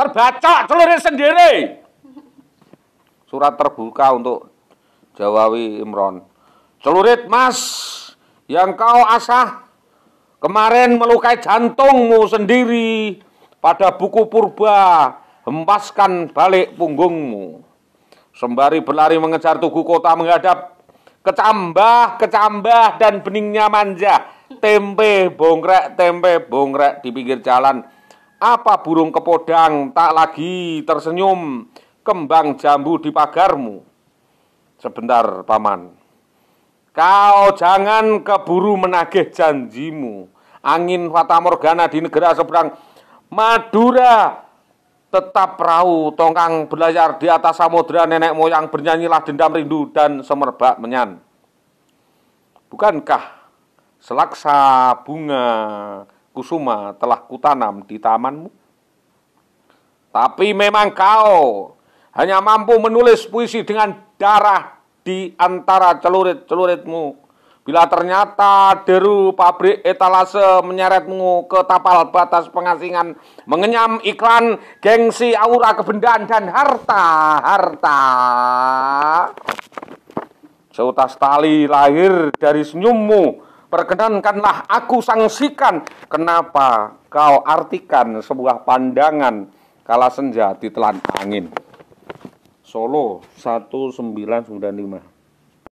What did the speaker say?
Terbaca celurit sendiri. Surat terbuka untuk Jawawi Imron. Celurit mas yang kau asah kemarin melukai jantungmu sendiri pada buku purba hempaskan balik punggungmu. Sembari berlari mengejar tugu kota menghadap kecambah, kecambah dan beningnya manja. Tempe bongrek, tempe bongrek di pinggir jalan apa burung kepodang tak lagi tersenyum kembang jambu di pagarmu? Sebentar, Paman. Kau jangan keburu menagih janjimu. Angin Fata Morgana di negara seberang Madura tetap perahu tongkang belayar di atas samudera nenek moyang bernyanyilah dendam rindu dan semerbak menyan. Bukankah selaksa bunga kusuma telah kutanam di tamanmu. Tapi memang kau hanya mampu menulis puisi dengan darah di antara celurit-celuritmu. Bila ternyata deru pabrik etalase menyeretmu ke tapal batas pengasingan, mengenyam iklan, gengsi, aura kebendaan, dan harta, harta. Seutas tali lahir dari senyummu, Perkenankanlah aku sanksikan. Kenapa kau artikan sebuah pandangan kala senja ditelan angin. Solo 1995.